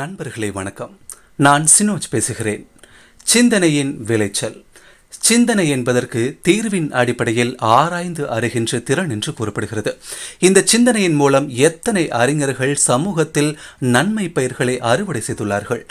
நண்பர்களே வணக்கம் நான் சினோஜ் பேசுகிறேன் சிந்தனையின் விளைச்சல் சிந்தனை என்பதற்கு தீர்வின் அடிப்படையில் ஆராய்ந்து அறிகின்ற திறன் என்று கூறப்படுகிறது இந்த சிந்தனையின் மூலம் எத்தனை அறிஞர்கள் சமூகத்தில் நன்மை பயிர்களை அறுவடை செய்துள்ளார்கள்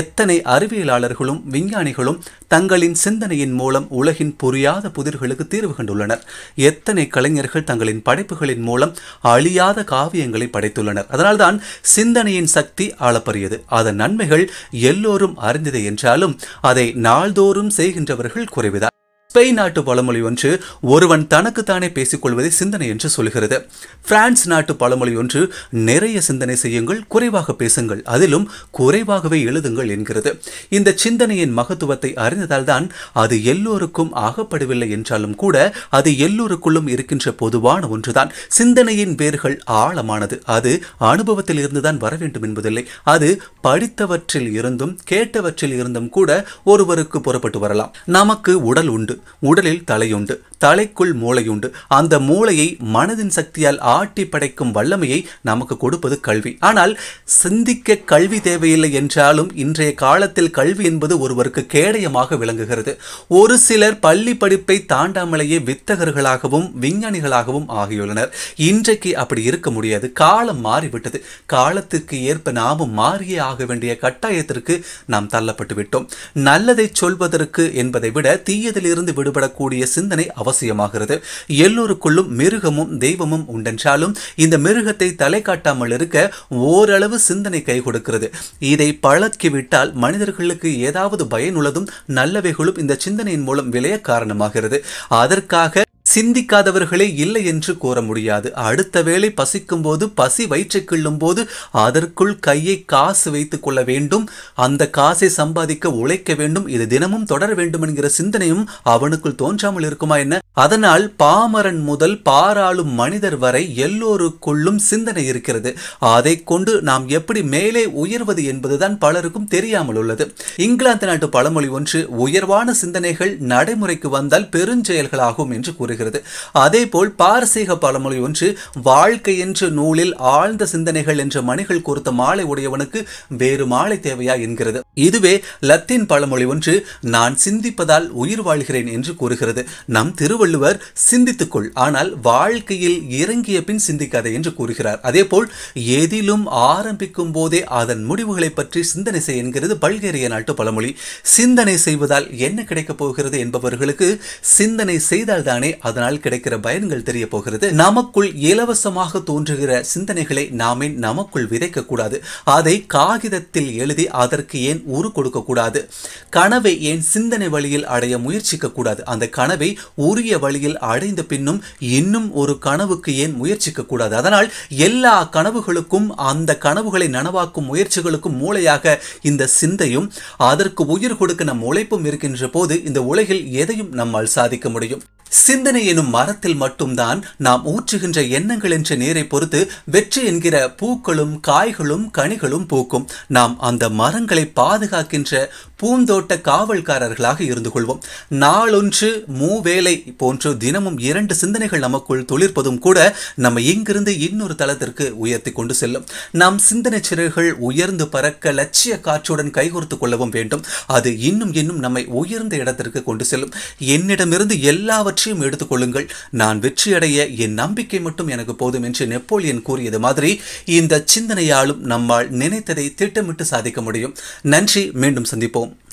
எத்தனை அறிவியலாளர்களும் விஞ்ஞானிகளும் தங்களின் சிந்தனையின் மூலம் உலகின் புரியாத புதிர்களுக்கு தீர்வு கண்டுள்ளனர் எத்தனை கலைஞர்கள் தங்களின் படைப்புகளின் மூலம் அழியாத காவியங்களை படைத்துள்ளனர் அதனால்தான் சிந்தனையின் சக்தி அளப்பரியது அதன் நன்மைகள் எல்லோரும் அறிந்ததே என்றாலும் அதை நாள்தோறும் செய்கின்றவர்கள் குறை ஸ்பெயின் நாட்டு பழமொழி ஒன்று ஒருவன் தனக்கு பேசிக் பேசிக்கொள்வதே சிந்தனை என்று சொல்கிறது பிரான்ஸ் நாட்டு பழமொழி ஒன்று நிறைய சிந்தனை செய்யுங்கள் குறைவாக பேசுங்கள் அதிலும் குறைவாகவே எழுதுங்கள் என்கிறது இந்த சிந்தனையின் மகத்துவத்தை அறிந்ததால்தான் அது எல்லோருக்கும் ஆகப்படவில்லை என்றாலும் கூட அது எல்லோருக்குள்ளும் இருக்கின்ற பொதுவான ஒன்றுதான் சிந்தனையின் வேர்கள் ஆழமானது அது அனுபவத்தில் இருந்துதான் வர வேண்டும் என்பதில்லை அது படித்தவற்றில் இருந்தும் கேட்டவற்றில் இருந்தும் கூட ஒருவருக்கு புறப்பட்டு வரலாம் நமக்கு உடல் உண்டு உடலில் தலையுண்டு தலைக்குள் மூளையுண்டு அந்த மூளையை மனதின் சக்தியால் ஆட்டி படைக்கும் வல்லமையை நமக்கு கொடுப்பது கல்வி ஆனால் சிந்திக்க கல்வி தேவையில்லை என்றாலும் இன்றைய காலத்தில் கல்வி என்பது ஒருவருக்கு கேடயமாக விளங்குகிறது ஒரு சிலர் பள்ளி படிப்பை தாண்டாமலேயே வித்தகர்களாகவும் விஞ்ஞானிகளாகவும் ஆகியுள்ளனர் இன்றைக்கு அப்படி இருக்க முடியாது காலம் மாறிவிட்டது காலத்திற்கு ஏற்ப நாமும் மாறியே ஆக வேண்டிய கட்டாயத்திற்கு நாம் தள்ளப்பட்டு விட்டோம் நல்லதை சொல்வதற்கு என்பதை விட தீயதிலிருந்து விடுபடக்கூடிய சிந்தனை அவர் அவசியமாகிறது எல்லோருக்குள்ளும் மிருகமும் தெய்வமும் உண்டென்றாலும் இந்த மிருகத்தை தலை காட்டாமல் இருக்க ஓரளவு சிந்தனை கை கொடுக்கிறது இதை பழக்கிவிட்டால் மனிதர்களுக்கு ஏதாவது பயனுள்ளதும் நல்லவைகளும் இந்த சிந்தனையின் மூலம் விளைய காரணமாகிறது அதற்காக சிந்திக்காதவர்களே இல்லை என்று கூற முடியாது அடுத்த வேளை பசிக்கும் போது பசி வயிற்றை கிள்ளும் போது அதற்குள் கையை காசு வைத்துக் கொள்ள வேண்டும் அந்த காசை சம்பாதிக்க உழைக்க வேண்டும் இது தினமும் தொடர வேண்டும் என்கிற சிந்தனையும் அவனுக்குள் தோன்றாமல் இருக்குமா என்ன அதனால் பாமரன் முதல் பாராளும் மனிதர் வரை எல்லோருக்குள்ளும் சிந்தனை இருக்கிறது அதை கொண்டு நாம் எப்படி மேலே உயர்வது என்பதுதான் பலருக்கும் தெரியாமல் உள்ளது இங்கிலாந்து நாட்டு பழமொழி ஒன்று உயர்வான சிந்தனைகள் நடைமுறைக்கு வந்தால் பெருஞ்செயல்களாகும் என்று கூறுகிறது அதே போல் பாரசீக பழமொழி ஒன்று வாழ்க்கை என்ற நூலில் ஆழ்ந்த சிந்தனைகள் என்ற மணிகள் கோர்த்த மாலை உடையவனுக்கு வேறு மாலை தேவையா என்கிறது இதுவே லத்தீன் பழமொழி ஒன்று நான் சிந்திப்பதால் உயிர் வாழ்கிறேன் என்று கூறுகிறது நம் திருவள்ளுவர் சிந்தித்துக்கொள் ஆனால் வாழ்க்கையில் இறங்கிய பின் சிந்திக்காதே என்று கூறுகிறார் அதே போல் எதிலும் ஆரம்பிக்கும் போதே அதன் முடிவுகளை பற்றி சிந்தனை செய்ய என்கிறது பல்கேரிய நாட்டு பழமொழி சிந்தனை செய்வதால் என்ன கிடைக்கப் போகிறது என்பவர்களுக்கு சிந்தனை செய்தால்தானே அதனால் கிடைக்கிற பயன்கள் தெரிய போகிறது நமக்குள் இலவசமாக தோன்றுகிற சிந்தனைகளை நாமே நமக்குள் விதைக்க கூடாது அதை காகிதத்தில் எழுதி அதற்கு ஏன் உரு கொடுக்க கூடாது கனவை ஏன் சிந்தனை வழியில் அடைய முயற்சிக்க கூடாது அந்த கனவை உரிய வழியில் அடைந்த பின்னும் இன்னும் ஒரு கனவுக்கு ஏன் முயற்சிக்க கூடாது அதனால் எல்லா கனவுகளுக்கும் அந்த கனவுகளை நனவாக்கும் முயற்சிகளுக்கும் மூளையாக இந்த சிந்தையும் அதற்கு உயிர் கொடுக்க நம் உழைப்பும் இருக்கின்ற போது இந்த உலகில் எதையும் நம்மால் சாதிக்க முடியும் சிந்தனை எனும் மரத்தில் மட்டும்தான் நாம் ஊற்றுகின்ற எண்ணங்கள் என்ற நீரை பொறுத்து வெற்றி என்கிற பூக்களும் காய்களும் கனிகளும் பூக்கும் நாம் அந்த மரங்களை பாதுகாக்கின்ற பூந்தோட்ட காவல்காரர்களாக இருந்து கொள்வோம் நாளொன்று மூவேளை போன்று தினமும் இரண்டு சிந்தனைகள் நமக்குள் துளிர்ப்பதும் கூட நம்ம இங்கிருந்து இன்னொரு தளத்திற்கு உயர்த்தி கொண்டு செல்லும் நாம் சிந்தனை சிறகுகள் உயர்ந்து பறக்க லட்சிய காற்றுடன் கைகோர்த்து கொள்ளவும் வேண்டும் அது இன்னும் இன்னும் நம்மை உயர்ந்த இடத்திற்கு கொண்டு செல்லும் என்னிடமிருந்து எல்லாவற்றையும் நிச்சயம் எடுத்துக்கொள்ளுங்கள் நான் வெற்றியடைய என் நம்பிக்கை மட்டும் எனக்கு போதும் என்று நெப்போலியன் கூறியது மாதிரி இந்த சிந்தனையாலும் நம்மால் நினைத்ததை திட்டமிட்டு சாதிக்க முடியும் நன்றி மீண்டும் சந்திப்போம்